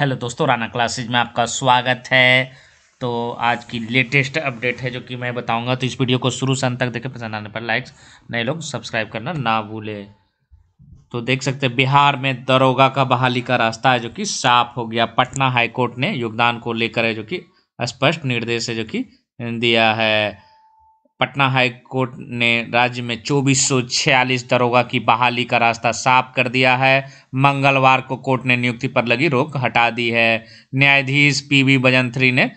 hello दोस्तों Rana classes में आपका स्वागत है तो आज की लेटेस्ट अपडेट है जो कि मैं बताऊंगा तो इस वीडियो को शुरू से अंत तक देखें पसंद आने पर लाइक्स नए लोग सब्सक्राइब करना ना भूले तो देख सकते हैं बिहार में दरोगा का बहाली का रास्ता है जो कि साफ हो गया पटना हाईकोर्ट ने योगदान को लेकर है जो कि स्पष्ट निर्देश है जो कि दिया है पटना हाई कोर्ट ने राज्य में चौबीस दरोगा की बहाली का रास्ता साफ कर दिया है मंगलवार को कोर्ट ने नियुक्ति पर लगी रोक हटा दी है न्यायाधीश पी वी बजंथरी ने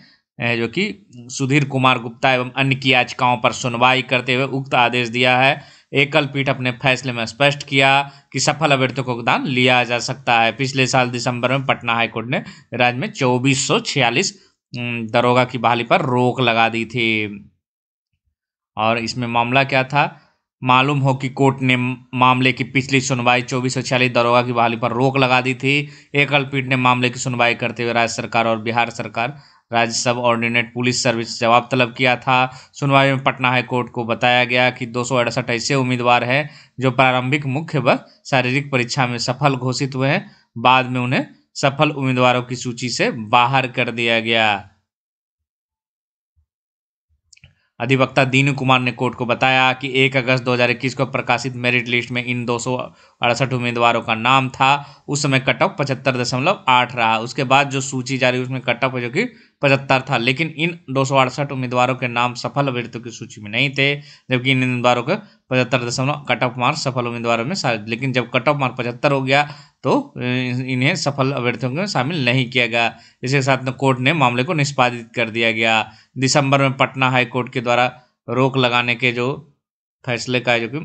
जो कि सुधीर कुमार गुप्ता एवं अन्य की याचिकाओं पर सुनवाई करते हुए उक्त आदेश दिया है एकल पीठ अपने फैसले में स्पष्ट किया कि सफल अभ्यर्थियों को दान लिया जा सकता है पिछले साल दिसंबर में पटना हाईकोर्ट ने राज्य में चौबीस दरोगा की बहाली पर रोक लगा दी थी और इसमें मामला क्या था मालूम हो कि कोर्ट ने मामले की पिछली सुनवाई चौबीस सौ छियालीस दरोगा की बहाली पर रोक लगा दी थी एकल पीठ ने मामले की सुनवाई करते हुए राज्य सरकार और बिहार सरकार राज्य सब ऑर्डिनेट पुलिस सर्विस जवाब तलब किया था सुनवाई में पटना हाई कोर्ट को बताया गया कि दो ऐसे उम्मीदवार हैं जो प्रारंभिक मुख्य व शारीरिक परीक्षा में सफल घोषित हुए हैं बाद में उन्हें सफल उम्मीदवारों की सूची से बाहर कर दिया गया अधिवक्ता दीनू कुमार ने कोर्ट को बताया कि 1 अगस्त 2021 को प्रकाशित मेरिट लिस्ट में इन दो उम्मीदवारों का नाम था उस समय कट ऑफ पचहत्तर दशमलव आठ रहा उसके बाद जो सूची जारी उसमें कट ऑफ जो कि पचहत्तर था लेकिन इन दो उम्मीदवारों के नाम सफल अभ्यर्थियों की सूची में नहीं थे जबकि इन उम्मीदवारों के पचहत्तर दशमलव कट ऑफ मार्क सफल उम्मीदवारों में शामिल लेकिन जब कट ऑफ मार्क पचहत्तर हो गया तो इन्हें सफल अभ्यर्थियों में शामिल नहीं किया गया इसके साथ में कोर्ट ने मामले को निष्पादित कर दिया गया दिसंबर में पटना हाईकोर्ट के द्वारा रोक लगाने के जो फैसले का जो कि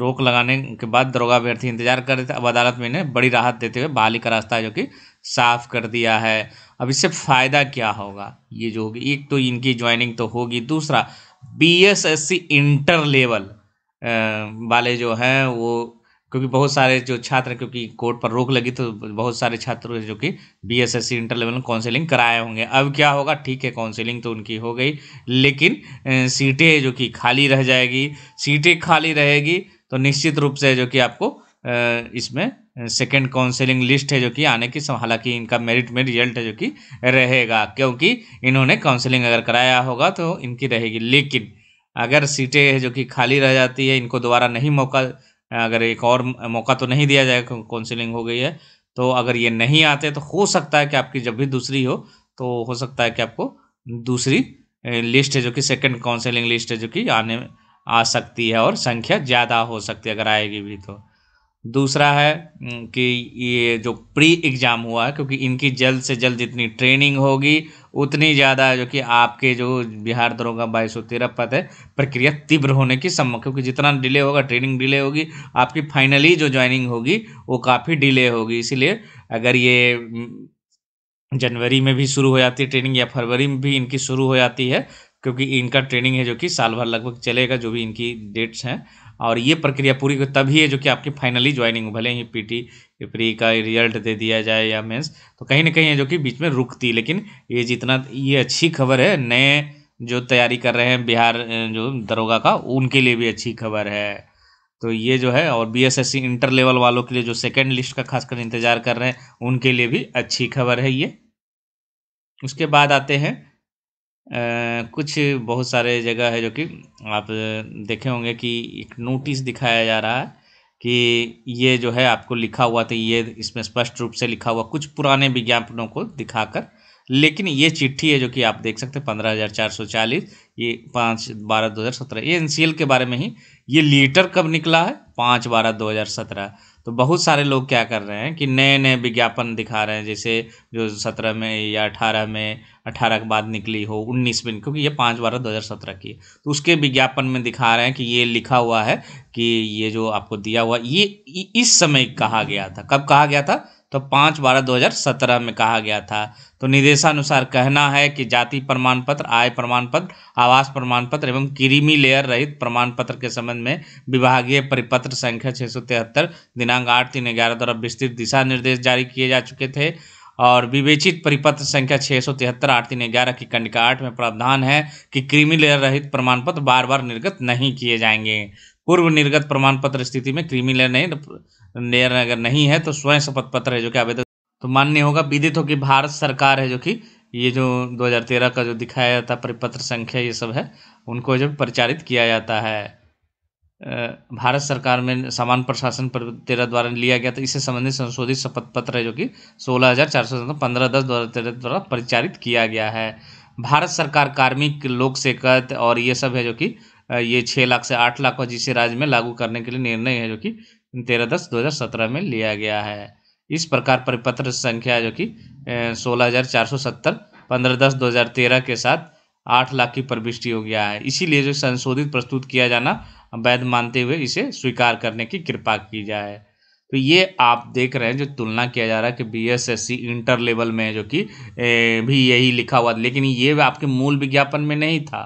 रोक लगाने के बाद दरोगा अभ्यर्थी इंतजार कर रहे थे अब अदालत में इन्हें बड़ी राहत देते हुए बहाली का रास्ता जो कि साफ़ कर दिया है अब इससे फ़ायदा क्या होगा ये जो होगी एक तो इनकी ज्वाइनिंग तो होगी दूसरा B S S C inter level वाले जो हैं वो क्योंकि बहुत सारे जो छात्र क्योंकि कोर्ट पर रोक लगी तो बहुत सारे छात्र जो कि B S S C inter level में काउंसिलिंग कराए होंगे अब क्या होगा ठीक है काउंसिलिंग तो उनकी हो गई लेकिन सीटें जो कि खाली रह जाएगी सीटें खाली रहेगी तो निश्चित रूप से जो कि आपको इसमें सेकेंड काउंसिलिंग लिस्ट है जो कि आने की हालांकि इनका मेरिट में रिजल्ट है जो कि रहेगा क्योंकि इन्होंने काउंसिलिंग अगर कराया होगा तो इनकी रहेगी लेकिन अगर सीटें है जो कि खाली रह जाती है इनको दोबारा नहीं मौका अगर एक और मौका तो नहीं दिया जाएगा काउंसिलिंग हो गई है तो अगर ये नहीं आते तो हो सकता है कि आपकी जब भी दूसरी हो तो हो सकता है कि आपको दूसरी लिस्ट है जो कि सेकेंड काउंसिलिंग लिस्ट है जो कि आने आ सकती है और संख्या ज़्यादा हो सकती है अगर आएगी भी तो दूसरा है कि ये जो प्री एग्ज़ाम हुआ क्योंकि इनकी जल्द से जल्द जितनी ट्रेनिंग होगी उतनी ज़्यादा जो कि आपके जो बिहार दरोगा बाईस सौ तेरह पद है प्रक्रिया तीव्र होने की सम्भव क्योंकि जितना डिले होगा ट्रेनिंग डिले होगी आपकी फाइनली जो ज्वाइनिंग होगी वो काफ़ी डिले होगी इसीलिए अगर ये जनवरी में भी शुरू हो जाती है ट्रेनिंग या फरवरी में भी इनकी शुरू हो जाती है क्योंकि इनका ट्रेनिंग है जो कि साल भर लगभग चलेगा जो भी इनकी डेट्स हैं और ये प्रक्रिया पूरी तभी है जो कि आपकी फाइनली ज्वाइनिंग भले ही पीटी प्री का रिजल्ट दे दिया जाए या मेंस तो कहीं ना कहीं है जो कि बीच में रुकती लेकिन ये जितना ये अच्छी खबर है नए जो तैयारी कर रहे हैं बिहार जो दरोगा का उनके लिए भी अच्छी खबर है तो ये जो है और बी इंटर लेवल वालों के लिए जो सेकेंड लिस्ट का खासकर इंतजार कर रहे हैं उनके लिए भी अच्छी खबर है ये उसके बाद आते हैं कुछ बहुत सारे जगह है जो कि आप देखे होंगे कि एक नोटिस दिखाया जा रहा है कि ये जो है आपको लिखा हुआ तो ये इसमें स्पष्ट रूप से लिखा हुआ कुछ पुराने विज्ञापनों को दिखाकर लेकिन ये चिट्ठी है जो कि आप देख सकते हैं पंद्रह हज़ार चार सौ चालीस ये पाँच बारह दो हज़ार सत्रह ये एन सी एल के बारे में ही ये लीटर कब निकला है पाँच बारह दो हज़ार सत्रह तो बहुत सारे लोग क्या कर रहे हैं कि नए नए विज्ञापन दिखा रहे हैं जैसे जो सत्रह में या अठारह में अठारह के बाद निकली हो उन्नीस में क्योंकि ये पाँच बारह दो हज़ार सत्रह की तो उसके विज्ञापन में दिखा रहे हैं कि ये लिखा हुआ है कि ये जो आपको दिया हुआ ये इस समय कहा गया था कब कहा गया था तो पाँच बारह दो हजार सत्रह में कहा गया था तो निर्देशानुसार कहना है कि जाति प्रमाण पत्र आय प्रमाण पत्र आवास प्रमाण पत्र एवं किरीमी लेयर रहित प्रमाण पत्र के संबंध में विभागीय परिपत्र संख्या छः दिनांक आठ तीन ग्यारह द्वारा विस्तृत दिशा निर्देश जारी किए जा चुके थे और विवेचित परिपत्र संख्या छः सौ तिहत्तर आठ तीन ग्यारह की कंडिका आठ में प्रावधान है कि क्रीमी लेयर रहित प्रमाण पत्र बार बार निर्गत नहीं किए जाएंगे पूर्व निर्गत प्रमाण पत्र स्थिति में क्रीमी लेयर नहीं लेयर अगर नहीं है तो स्वयं शपथ पत्र है जो कि आवेदक तो मान्य होगा विदित हो कि भारत सरकार है जो कि ये जो 2013 का जो दिखाया जाता परिपत्र संख्या ये सब है उनको जब प्रचारित किया जाता है भारत सरकार में समान प्रशासन तेरह द्वारा लिया गया था तो इससे संबंधित संशोधित शपथ पत्र है जो कि सोलह हज़ार चार सौ पंद्रह दस दो हज़ार तेरह द्वारा प्रचारित किया गया है भारत सरकार कार्मिक लोक सेकत और ये सब है जो कि ये छः लाख से आठ लाख जिस जिसे राज्य में लागू करने के लिए निर्णय है जो कि तेरह दस दो हज़ार सत्रह में लिया गया है इस प्रकार परिपत्र संख्या जो कि सोलह हज़ार चार सौ सत्तर पंद्रह दस दो हज़ार तेरह के साथ आठ लाख की प्रविष्टि हो गया है इसीलिए जो संशोधित प्रस्तुत किया जाना वैध मानते हुए इसे स्वीकार करने की कृपा की जाए तो ये आप देख रहे हैं जो तुलना किया जा रहा है कि B S S C inter level में जो कि भी यही लिखा हुआ लेकिन ये आपके मूल विज्ञापन में नहीं था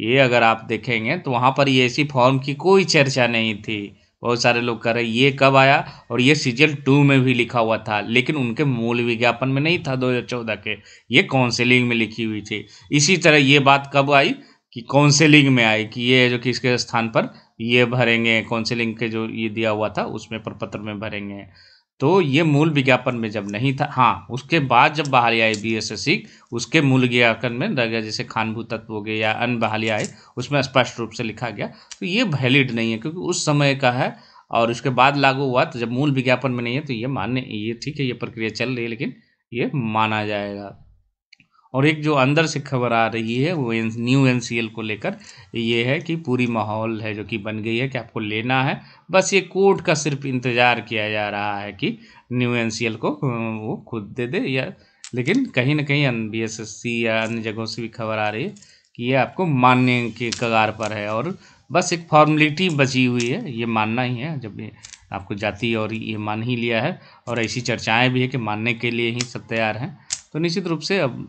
ये अगर आप देखेंगे तो वहाँ पर ये ऐसी फॉर्म की कोई चर्चा नहीं थी बहुत सारे लोग कह रहे ये कब आया और ये सीजन टू में भी लिखा हुआ था लेकिन उनके मूल विज्ञापन में नहीं था 2014 के ये काउंसिलिंग में लिखी हुई थी इसी तरह ये बात कब आई कि काउंसिलिंग में आई कि ये जो किसके स्थान पर ये भरेंगे काउंसिलिंग के जो ये दिया हुआ था उसमें प्रपत्र में भरेंगे तो ये मूल विज्ञापन में जब नहीं था हाँ उसके बाद जब बहाली आई बी एस एस सी उसके मूल विज्ञापन में रह गया जैसे खानभू तत्व हो गए या अन्य बहाली आए उसमें स्पष्ट रूप से लिखा गया तो ये वैलिड नहीं है क्योंकि उस समय का है और उसके बाद लागू हुआ तो जब मूल विज्ञापन में नहीं है तो ये मान्य ये ठीक है ये प्रक्रिया चल रही है लेकिन ये माना जाएगा और एक जो अंदर से खबर आ रही है वो एन न्यू एन को लेकर ये है कि पूरी माहौल है जो कि बन गई है कि आपको लेना है बस ये कोर्ट का सिर्फ इंतज़ार किया जा रहा है कि न्यू एन को वो खुद दे दे या लेकिन कहीं ना कहीं बी या अन्य जगहों से भी खबर आ रही है कि ये आपको मानने के कगार पर है और बस एक फॉर्मेलिटी बची हुई है ये मानना ही है जब आपको जाति और ये मान ही लिया है और ऐसी चर्चाएँ भी है कि मानने के लिए ही सब तैयार हैं तो निश्चित रूप से अब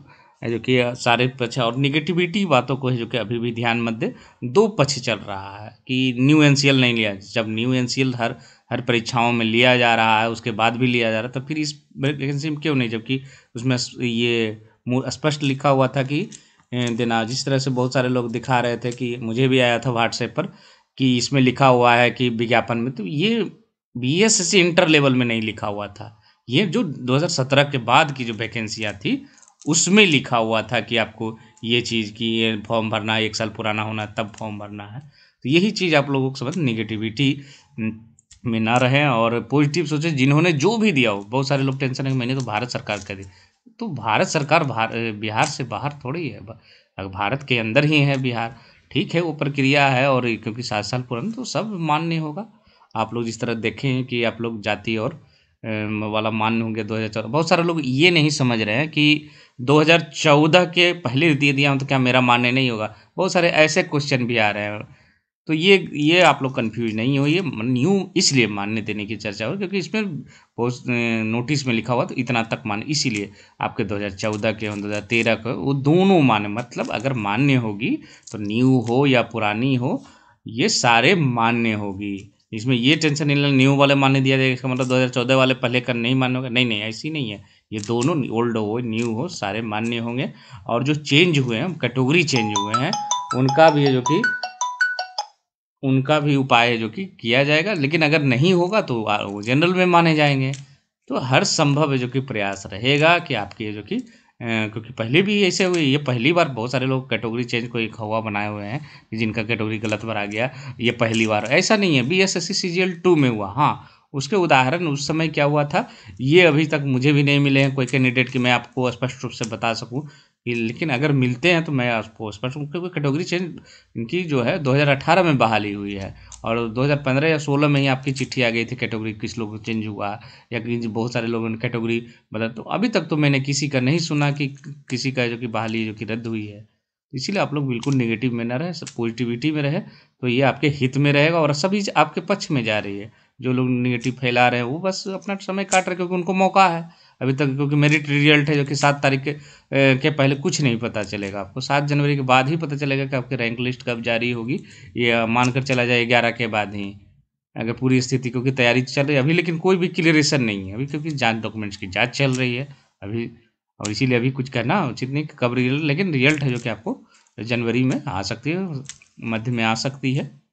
है जो कि सारे पक्ष और निगेटिविटी बातों को है जो कि अभी भी ध्यान मत दे दो पक्ष चल रहा है कि न्यू एन नहीं लिया जब न्यू एन हर हर परीक्षाओं में लिया जा रहा है उसके बाद भी लिया जा रहा है तो फिर इस वैकेंसी में क्यों नहीं जबकि उसमें ये स्पष्ट लिखा हुआ था कि देना जिस तरह से बहुत सारे लोग दिखा रहे थे कि मुझे भी आया था व्हाट्सएप पर कि इसमें लिखा हुआ है कि विज्ञापन में तो ये बी एस इंटर लेवल में नहीं लिखा हुआ था ये जो 2017 के बाद की जो वैकेंसियाँ थी उसमें लिखा हुआ था कि आपको ये चीज़ की ये फॉर्म भरना है एक साल पुराना होना तब फॉर्म भरना है तो यही चीज़ आप लोगों को समझ निगेटिविटी हम्म, में ना रहें और पॉजिटिव सोचें जिन्होंने जो भी दिया हो बहुत सारे लोग टेंशन है मैंने तो भारत सरकार का दी तो भारत सरकार भार, बिहार से बाहर थोड़ी है अगर भारत के अंदर ही है बिहार ठीक है वो प्रक्रिया है और क्योंकि सात साल पुराना तो सब मान्य होगा आप लोग जिस तरह देखें कि आप लोग जाति और वाला मान्य होंगे 2014 बहुत सारे लोग ये नहीं समझ रहे हैं कि 2014 के पहले दे दिया हूँ तो क्या मेरा मान्य नहीं होगा बहुत सारे ऐसे क्वेश्चन भी आ रहे हैं तो ये ये आप लोग कन्फ्यूज नहीं हो ये न्यू इसलिए मान्य देने की चर्चा हो क्योंकि इसमें पोस्ट नोटिस में लिखा हुआ तो इतना तक मान इसीलिए आपके 2014 के दो हज़ार तेरह के वो दोनों मान्य मतलब अगर मान्य होगी तो न्यू हो या पुरानी हो ये सारे मान्य होगी इसमें ये टेंशन नहीं न्यू वाले मानने दिया जाएगा इसका मतलब 2014 वाले पहले कर नहीं मानोगे नहीं नहीं ऐसी नहीं है ये दोनों ओल्ड हो न्यू हो सारे मान्य होंगे और जो चेंज हुए हैं कैटेगरी चेंज हुए हैं उनका भी है जो कि उनका भी उपाय है जो कि किया जाएगा लेकिन अगर नहीं होगा तो जनरल में माने जाएंगे तो हर संभव जो कि प्रयास रहेगा कि आपकी जो कि क्योंकि पहले भी ऐसे हुए ये पहली बार बहुत सारे लोग कैटेगरी चेंज कोई हवा बनाए हुए हैं जिनका कैटेगरी गलत भरा गया ये पहली बार ऐसा नहीं है B S S C C G L two में हुआ हाँ उसके उदाहरण उस समय क्या हुआ था ये अभी तक मुझे भी नहीं मिले हैं कोई कैंडिडेट कि मैं आपको स्पष्ट रूप से बता सकूं लेकिन अगर मिलते हैं तो मैं ऑफकोर्स बट उनकी कोई कैटेगरी चेंज इनकी जो है 2018 में बहाली हुई है और 2015 या 16 में ही आपकी चिट्ठी आ गई थी कैटेगरी किस लोग चेंज हुआ या बहुत सारे लोगों ने कैटेगरी बदल तो अभी तक तो मैंने किसी का नहीं सुना कि किसी का जो कि बहाली जो कि रद्द हुई है इसीलिए आप लोग बिल्कुल निगेटिव में ना रहे सब पॉजिटिविटी में रहे तो ये आपके हित में रहेगा और सभी आपके पक्ष में जा रही है जो लोग निगेटिव फैला रहे हैं वो बस अपना समय काट रहे क्योंकि उनको मौका है अभी तक क्योंकि मेरिट रिजल्ट है जो कि सात तारीख के के पहले कुछ नहीं पता चलेगा आपको सात जनवरी के बाद ही पता चलेगा कि आपकी रैंक लिस्ट कब जारी होगी ये मानकर चला जाए ग्यारह के बाद ही अगर पूरी स्थिति क्योंकि तैयारी चल रही है अभी लेकिन कोई भी क्लियरेशन नहीं है अभी क्योंकि जाँच डॉक्यूमेंट्स की जाँच चल रही है अभी और इसीलिए अभी कुछ कहना उचित नहीं कब रिजल्ट लेकिन रिजल्ट है जो कि आपको जनवरी में आ सकती है मध्य में आ सकती है